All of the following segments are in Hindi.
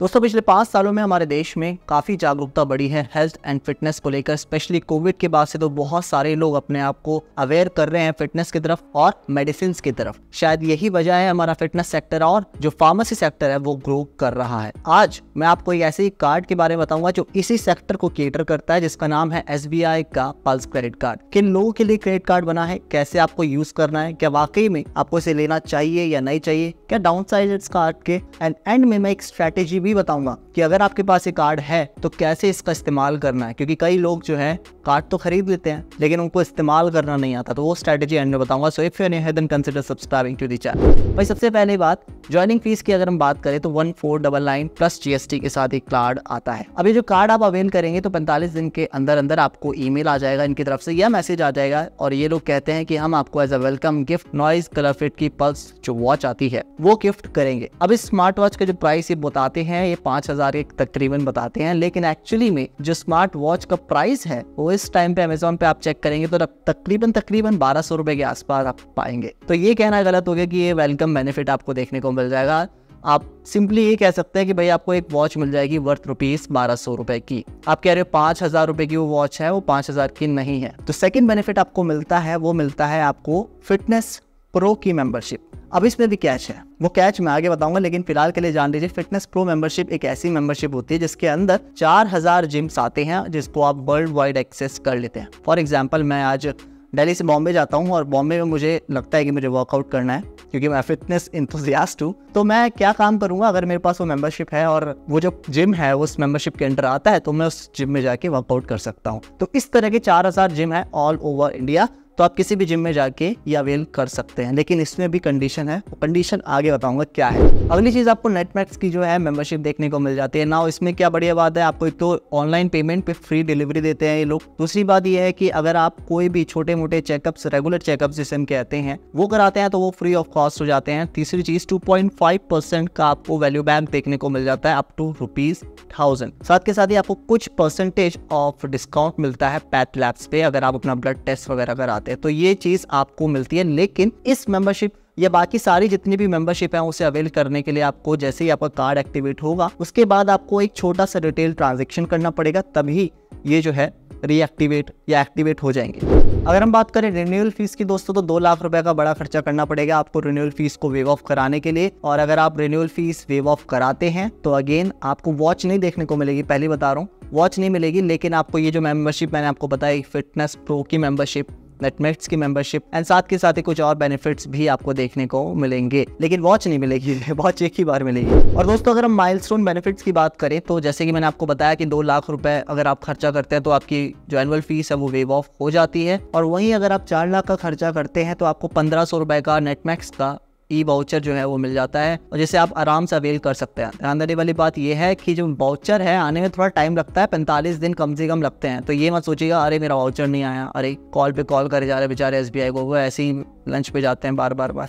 दोस्तों पिछले पाँच सालों में हमारे देश में काफ़ी जागरूकता बढ़ी है हेल्थ एंड फिटनेस को लेकर स्पेशली कोविड के बाद से तो बहुत सारे लोग अपने आप को अवेयर कर रहे हैं फिटनेस की तरफ और मेडिसिन की तरफ शायद यही वजह है हमारा फिटनेस सेक्टर और जो फार्मेसी सेक्टर है वो ग्रो कर रहा है आज मैं आपको एक ऐसे कार्ड के बारे में बताऊंगा जो इसी सेक्टर को केटर करता है जिसका नाम है एस का पल्स क्रेडिट कार्ड किन लोगों के लिए क्रेडिट कार्ड बना है कैसे आपको यूज करना है क्या वाकई में आपको इसे लेना चाहिए या नहीं चाहिए क्या डाउन साइड कार्ड के एंड एंड में मैं एक स्ट्रैटेजी भी बताऊंगा कि अगर आपके पास ये कार्ड है तो कैसे इसका इस्तेमाल करना है क्योंकि कई लोग जो है कार्ड तो खरीद लेते हैं लेकिन उनको इस्तेमाल करना नहीं आता तो वो स्ट्रेटेजी एंड में बताऊंगा so if you consider subscribing to the channel भाई सबसे पहले बात ज्वाइनिंग फीस की अगर हम बात करें तो one four double nine plus GST के साथ एक कार्ड आता है अब ये जो कार्ड आप अवेल करेंगे तो पैंतालीस दिन के अंदर अंदर आपको ईमेल आ जाएगा इनकी तरफ से या मैसेज आ जाएगा और ये लोग कहते हैं कि हम आपको as a welcome gift Noise ColorFit की पल्स जो वॉच आती है वो गिफ्ट करेंगे अब इस स्मार्ट वॉच का जो प्राइस ये बताते हैं ये पांच हज़ार के तकरीबन बताते हैं लेकिन एक्चुअली में जो स्मार्ट वॉच का प्राइस है वो इस टाइम पे अमेजोन पे आप चेक करेंगे तो तकरीबन तकरीबन बारह सौ रुपए के आसपास आप पाएंगे तो ये कहना गलत हो गया कि ये वेलकम बेनिफिट आपको देखने को मिल जाएगा आप सिंपली ये कह सकते हैं कि भाई आपको एक वॉच मिल जाएगी वर्थ रुपीज़ बारह सौ रुपये की आप कह रहे हो पाँच हज़ार रुपये की वो वॉच है वो पाँच हज़ार की नहीं है तो सेकंड बेनिफिट आपको मिलता है वो मिलता है आपको फिटनेस प्रो की मेंबरशिप अब इसमें भी कैच है वो कैच मैं आगे बताऊंगा लेकिन फिलहाल के लिए जान लीजिए फिटनेस प्रो मेंबरशिप एक ऐसी मेंबरशिप होती है जिसके अंदर चार हजार जिम्स आते हैं जिसको आप वर्ल्ड वाइड एक्सेस कर लेते हैं फॉर एग्जाम्पल मैं आज दिल्ली से बॉम्बे जाता हूँ और बॉम्बे में मुझे लगता है कि मुझे वर्कआउट करना है क्योंकि मैं फिटनेस इंथोजियास्ट हूँ तो मैं क्या काम करूँगा अगर मेरे पास वो मेंबरशिप है और वो जो जिम है उस मेंबरशिप के अंडर आता है तो मैं उस जिम में जाके वर्कआउट कर सकता हूँ तो इस तरह के चार जिम है ऑल ओवर इंडिया तो आप किसी भी जिम में जाके ये अवेल कर सकते हैं लेकिन इसमें भी कंडीशन है कंडीशन आगे बताऊंगा क्या है अगली चीज़ आपको नेटमैक्स की जो है मेंबरशिप देखने को मिल जाती है ना इसमें क्या बढ़िया बात है आपको एक तो ऑनलाइन पेमेंट पे फ्री डिलीवरी देते हैं ये लोग दूसरी बात यह है कि अगर आप कोई भी छोटे मोटे चेकअप्स रेगुलर चेकअप जिसे हम कहते हैं वो कराते हैं तो वो फ्री ऑफ कॉस्ट हो जाते हैं तीसरी चीज़ टू का आपको वैल्यू बैंक देखने को मिल जाता है अप टू रुपीज़ थाउजेंड साथ के साथ ही आपको कुछ परसेंटेज ऑफ डिस्काउंट मिलता है पैथ लैब्स पे अगर आप अपना ब्लड टेस्ट वगैरह कराते जाते हैं तो ये चीज़ आपको मिलती है लेकिन इस मेंबरशिप या बाकी सारी जितनी भी मेंबरशिप है उसे अवेल करने के लिए आपको जैसे ही आपका कार्ड एक्टिवेट होगा उसके बाद आपको एक छोटा सा रिटेल ट्रांजेक्शन करना पड़ेगा तभी ये जो है रीएक्टिवेट या एक्टिवेट हो जाएंगे अगर हम बात करें रिन्यूअल फीस की दोस्तों तो दो लाख रुपए का बड़ा खर्चा करना पड़ेगा आपको रिन्यूअल फीस को वेव ऑफ कराने के लिए और अगर आप रिन्यूअल फीस वेव ऑफ कराते हैं तो अगेन आपको वॉच नहीं देखने को मिलेगी पहले बता रहा हूँ वॉच नहीं मिलेगी लेकिन आपको ये जो मेंबरशिप मैंने आपको बताई फिटनेस प्रो की मेंबरशिप नेटमेट्स की मेंबरशिप एंड साथ के साथ ही कुछ और बेनिफिट्स भी आपको देखने को मिलेंगे लेकिन वॉच नहीं मिलेगी वॉच एक ही बार मिलेगी और दोस्तों अगर हम माइलस्टोन बेनिफिट्स की बात करें तो जैसे कि मैंने आपको बताया कि दो लाख रुपए अगर आप खर्चा करते हैं तो आपकी जो एनुअल फीस है वो वेव ऑफ हो जाती है और वहीं अगर आप चार लाख का खर्चा करते हैं तो आपको पंद्रह सौ रुपए का नेटमैक्स का ई वाउचर जो है वो मिल जाता है और जिसे आप आराम से अवेल कर सकते हैं ध्यान देने वाली बात यह है कि जो वाउचर है आने में थोड़ा टाइम लगता है पैंतालीस दिन कम से कम लगते हैं तो ये मत सोचिएगा अरे मेरा वाउचर नहीं आया अरे कॉल पे कॉल करे जा रहे बेचारे एस को वो ऐसे ही लंच पे जाते हैं बार बार बार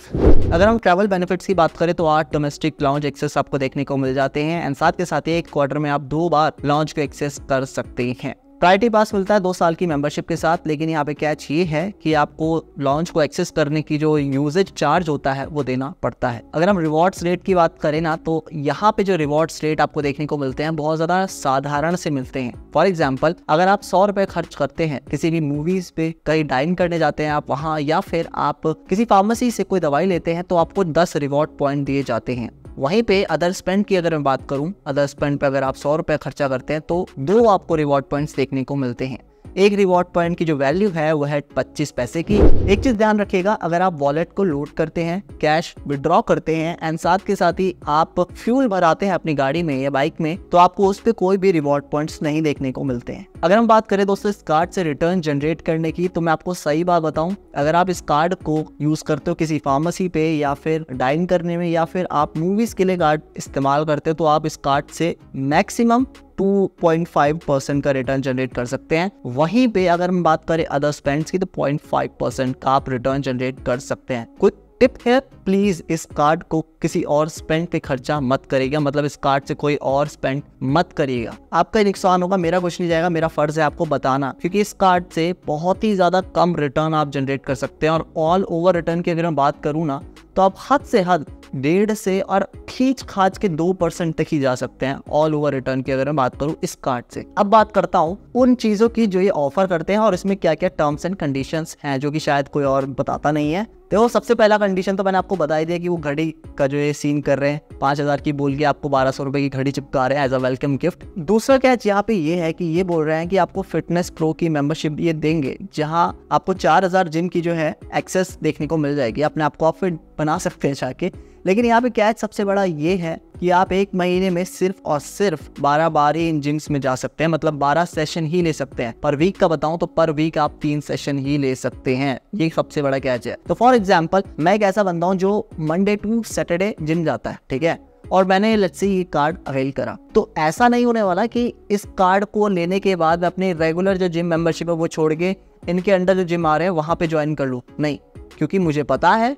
अगर हम ट्रैवल बेनिफिट्स की बात करें तो आठ डोमेस्टिक लॉन्च एक्सेस आपको देखने को मिल जाते हैं एंड साथ के साथ ही एक क्वार्टर में आप दो बार लॉन्च को एक्सेस कर सकते हैं प्रायरिटी पास मिलता है दो साल की मेंबरशिप के साथ लेकिन यहाँ पे कैच ये है कि आपको लॉन्च को एक्सेस करने की जो यूजेज चार्ज होता है वो देना पड़ता है अगर हम रिवॉर्ड्स रेट की बात करें ना तो यहाँ पे जो रिवॉर्ड्स रेट आपको देखने को मिलते हैं बहुत ज़्यादा साधारण से मिलते हैं फॉर एग्जाम्पल अगर आप सौ रुपए खर्च करते हैं किसी भी मूवीज़ पे कहीं डाइन करने जाते हैं आप वहाँ या फिर आप किसी फार्मेसी से कोई दवाई लेते हैं तो आपको दस रिवॉर्ड पॉइंट दिए जाते हैं वहीं पे अदर स्पेंड की अगर मैं बात करूँ अदर स्पेंड पे अगर आप सौ रुपये खर्चा करते हैं तो दो आपको रिवॉर्ड पॉइंट्स देखने को मिलते हैं एक रिवॉर्ड पॉइंट की जो वैल्यू है वह है पच्चीस पैसे की एक चीज़ ध्यान रखिएगा अगर आप वॉलेट को लोड करते हैं कैश विड्रॉ करते हैं एंड साथ के साथ ही आप फ्यूल भराते हैं अपनी गाड़ी में या बाइक में तो आपको उस पर कोई भी रिवॉर्ड पॉइंट नहीं देखने को मिलते हैं अगर हम बात करें दोस्तों इस कार्ड से रिटर्न जनरेट करने की तो मैं आपको सही बात बताऊं अगर आप इस कार्ड को यूज करते हो किसी फार्मेसी पे या फिर डाइन करने में या फिर आप मूवीज के लिए कार्ड इस्तेमाल करते हो तो आप इस कार्ड से मैक्सिमम 2.5 परसेंट का रिटर्न जनरेट कर सकते हैं वहीं पे अगर हम बात करें अदर स्पेंड्स की तो 0.5 परसेंट का आप रिटर्न जनरेट कर सकते हैं कुछ टिप है प्लीज इस कार्ड को किसी और स्पेंड पे खर्चा मत करेगा मतलब इस कार्ड से कोई और स्पेंड मत करिएगा आपका नुकसान होगा मेरा कुछ नहीं जाएगा मेरा फर्ज है आपको बताना क्योंकि इस कार्ड से बहुत ही ज्यादा कम रिटर्न आप जनरेट कर सकते हैं और ऑल ओवर रिटर्न की अगर मैं बात करूँ ना तो आप हद से हद डेढ़ से और खींच खाच के दो परसेंट तक ही जा सकते हैं ऑल ओवर रिटर्न की अगर मैं बात करूँ इस कार्ड से अब बात करता हूँ उन चीज़ों की जो ये ऑफर करते हैं और इसमें क्या क्या टर्म्स एंड कंडीशन हैं जो कि शायद कोई और बताता नहीं है देखो सबसे पहला कंडीशन तो मैंने आपको बताई दिया कि वो घड़ी का जो ये सीन कर रहे हैं पाँच हज़ार की बोल के आपको बारह सौ रुपये की घड़ी चिपका रहे हैं एज अ वेलकम गिफ्ट दूसरा कैच यहाँ पे ये है कि ये बोल रहे हैं कि आपको फिटनेस प्रो की मेंबरशिप ये देंगे जहाँ आपको चार हज़ार जिम की जो है एक्सेस देखने को मिल जाएगी अपने आपको आप फिट बना सकते हैं जाके लेकिन यहाँ पे कैच सबसे बड़ा ये है कि आप एक महीने में सिर्फ और सिर्फ 12 ही इन जिम्स में जा सकते हैं मतलब 12 सेशन ही ले सकते हैं पर वीक का बताऊं तो पर वीक आप तीन सेशन ही ले सकते हैं ये सबसे बड़ा कैच है तो फॉर एग्जाम्पल मैं एक ऐसा बंदा हूँ जो मंडे टू सैटरडे जिम जाता है ठीक है और मैंने से ये कार्ड अवेल करा तो ऐसा नहीं होने वाला कि इस कार्ड को लेने के बाद मैं अपने रेगुलर जो जिम मेंबरशिप है वो छोड़ के इनके अंडर जो जिम आ रहे हैं वहाँ पे ज्वाइन कर लूँ नहीं क्योंकि मुझे पता है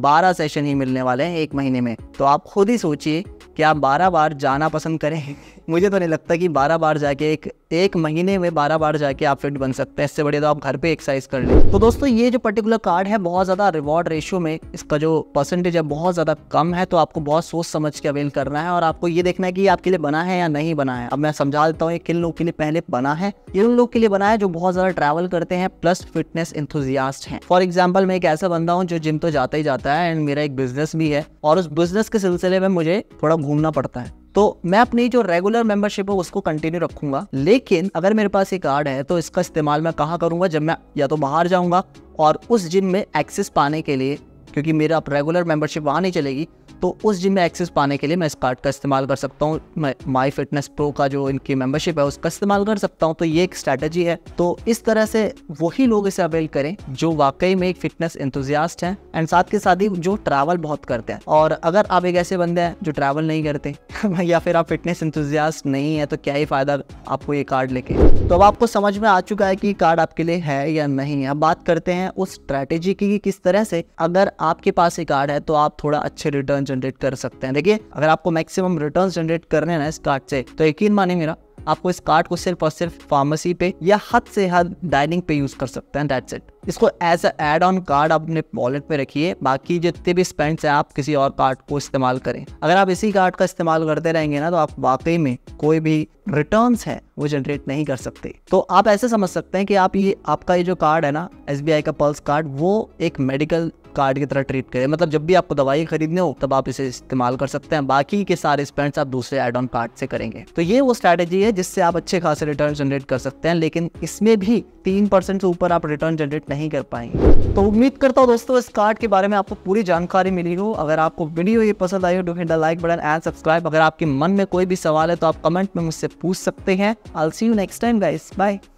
बारह सेशन ही मिलने वाले हैं एक महीने में तो आप खुद ही सोचिए क्या बारह बार जाना पसंद करें मुझे तो नहीं लगता कि बारह बार जाके एक एक महीने में बारह बार जाके आप फिट बन सकते हैं इससे बढ़िया तो आप घर पे एक्सरसाइज कर लें तो दोस्तों ये जो पर्टिकुलर कार्ड है बहुत ज़्यादा रिवॉर्ड रेशियो में इसका जो परसेंटेज है बहुत ज़्यादा कम है तो आपको बहुत सोच समझ के अवेल करना है और आपको ये देखना है कि आपके लिए बना है या नहीं बना है अब मैं समझा देता हूँ ये किन लोगों के लिए पहले बना है ये उन लोग के लिए बना है जो बहुत ज़्यादा ट्रैवल करते हैं प्लस फिटनेस इंथुजियास्ट हैं फॉर एग्जाम्पल मैं एक ऐसा बंदा हूँ जो जिम तो जाता ही जाता है एंड मेरा एक बिजनेस भी है और उस बिजनेस के सिलसिले में मुझे थोड़ा घूमना पड़ता है तो मैं अपनी जो रेगुलर मेंबरशिप है उसको कंटिन्यू रखूंगा लेकिन अगर मेरे पास ये कार्ड है तो इसका इस्तेमाल मैं कहाँ करूंगा जब मैं या तो बाहर जाऊंगा और उस जिम में एक्सेस पाने के लिए क्योंकि मेरा रेगुलर मेंबरशिप वहाँ नहीं चलेगी तो उस जिम में एक्सेस पाने के लिए मैं इस कार्ड का इस्तेमाल कर सकता हूँ माई फिटनेस प्रो का जो इनकी मेम्बरशिप है उसका इस्तेमाल कर सकता हूँ तो ये एक स्ट्रैटेजी है तो इस तरह से वही लोग इसे अवेल करें जो वाकई में एक फिटनेस इंतजियास्ट हैं एंड साथ के साथ ही जो ट्रैवल बहुत करते हैं और अगर आप एक ऐसे बंदे हैं जो ट्रैवल नहीं करते या फिर आप फिटनेस इंतजियास्ट नहीं है तो क्या ही फ़ायदा आपको ये कार्ड लेके तो अब आपको समझ में आ चुका है कि कार्ड आपके लिए है या नहीं अब बात करते हैं उस स्ट्रेटेजी की कि किस तरह से अगर आपके पास ये कार्ड है तो आप थोड़ा अच्छे रिटर्न जनरेट कर सकते हैं देखिए अगर आपको मैक्सिमम रिटर्न जनरेट करने ना इस कार्ड से तो यकीन माने मेरा आपको इस कार्ड को सिर्फ और सिर्फ फार्मेसी पे या हद से हद डाइनिंग पे यूज कर सकते हैं दैट्स इट इसको as a add on card आप अपने वॉलेट में रखिए बाकी जितने भी स्पेंड है आप किसी और कार्ड को इस्तेमाल करें अगर आप इसी कार्ड का इस्तेमाल करते रहेंगे ना तो आप वाकई में कोई भी रिटर्न है वो जनरेट नहीं कर सकते तो आप ऐसे समझ सकते हैं कि आप ये आपका ये जो कार्ड है ना एस का पल्स कार्ड वो एक मेडिकल कार्ड की तरह ट्रीट करें मतलब जब भी आपको दवाई खरीदनी हो तब आप इसे इस्तेमाल कर सकते हैं बाकी के सारे स्पेंड्स आप दूसरे एड ऑन कार्ड से करेंगे तो ये वो स्ट्रेटेजी है जिससे आप अच्छे खासे रिटर्न जनरेट कर सकते हैं लेकिन इसमें भी तीन परसेंट से ऊपर आप रिटर्न जनरेट नहीं कर पाएंगे तो उम्मीद करता हूँ दोस्तों इस कार्ड के बारे में आपको पूरी जानकारी मिली हो अगर आपको वीडियो ये पसंद आई हो do hit the like button and subscribe अगर आपके मन में कोई भी सवाल है तो आप कमेंट में मुझसे पूछ सकते हैं I see you next time guys bye